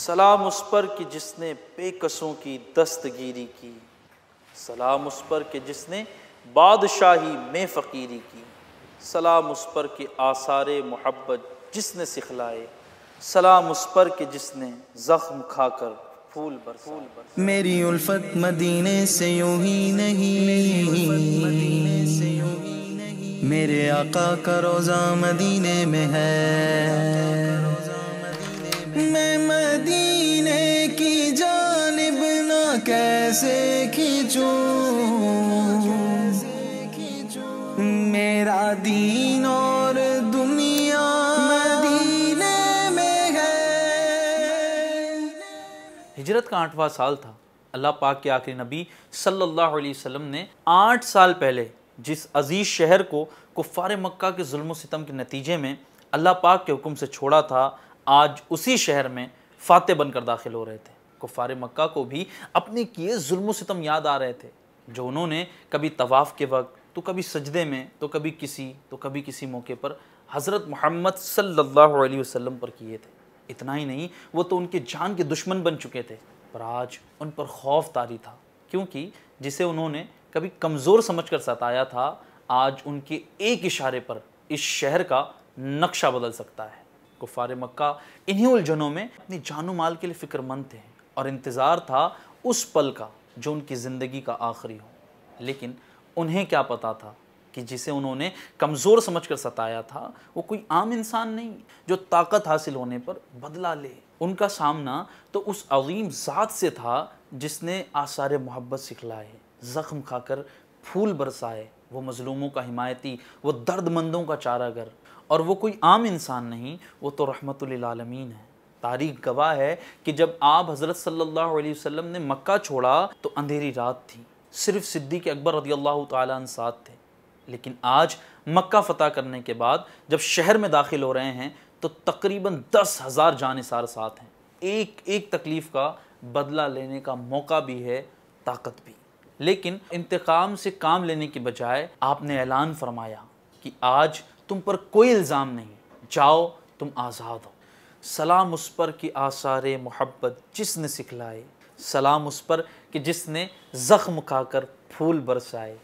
सलाम उस पर कि जिसने पेकसों की दस्तगीरी की सलाम उस पर कि जिसने बादशाही में फ़कीरी की सलाम उस पर कि आसार मोहब्बत जिसने सिखलाए सलाम उस पर कि जिसने ज़ख्म खाकर फूल बर फूल बर मेरी उल्फत मदीने से यूं ही नहीं मेरे आका का रोज़ा मदीने में है मैं जैसे खींचू मेरा दीन और दुनिया मदीने में है हिजरत का आठवां साल था अल्लाह पाक के आखिरी नबी सल्लल्लाहु अलैहि वसल्लम ने आठ साल पहले जिस अजीज़ शहर को कुफ़ार मक्का के जुल्म सितम के नतीजे में अल्लाह पाक के हुक्म से छोड़ा था आज उसी शहर में फातेह बनकर दाखिल हो रहे थे कुफार मक्का को भी अपने किए जुल्म सितम याद आ रहे थे जो उन्होंने कभी तवाफ़ के वक्त तो कभी सजदे में तो कभी किसी तो कभी किसी मौके पर हज़रत मोहम्मद सल्लल्लाहु अलैहि वसल्लम पर किए थे इतना ही नहीं वो तो उनके जान के दुश्मन बन चुके थे पर आज उन पर खौफ तारी था क्योंकि जिसे उन्होंने कभी कमज़ोर समझ कर सताया था आज उनके एक इशारे पर इस शहर का नक्शा बदल सकता है कुफार मक्का इन्हीं उलझनों में अपनी जानो माल के लिए फ़िक्रमंद थे और इंतज़ार था उस पल का जो उनकी ज़िंदगी का आखिरी हो लेकिन उन्हें क्या पता था कि जिसे उन्होंने कमज़ोर समझकर सताया था वो कोई आम इंसान नहीं जो ताकत हासिल होने पर बदला ले उनका सामना तो उस अवीम ज़ात से था जिसने आसार मोहब्बत सिखलाए ज़ख्म खाकर फूल बरसाए वो मजलूमों का हिमायती वो दर्दमंदों का चारागर और वो कोई आम इंसान नहीं वो तो रहमतुल्लामीन है तारीख गवाह है कि जब आप हज़रत सल्लल्लाहु अलैहि वसल्लम ने मक्का छोड़ा तो अंधेरी रात थी सिर्फ सिद्दीक अकबर रदी अल्लाह तथ थे लेकिन आज मक्का फ़तह करने के बाद जब शहर में दाखिल हो रहे हैं तो तकरीबन दस हज़ार जानसार साथ हैं एक एक तकलीफ़ का बदला लेने का मौका भी है ताकत भी लेकिन इंतकाम से काम लेने के बजाय आपने ऐलान फरमाया कि आज तुम पर कोई इल्ज़ाम नहीं जाओ तुम आज़ाद हो सलाम उस पर कि आसार मोहब्बत जिसने सिखलाए सलाम उस पर कि जिसने ज़ख्म खाकर फूल बरसाए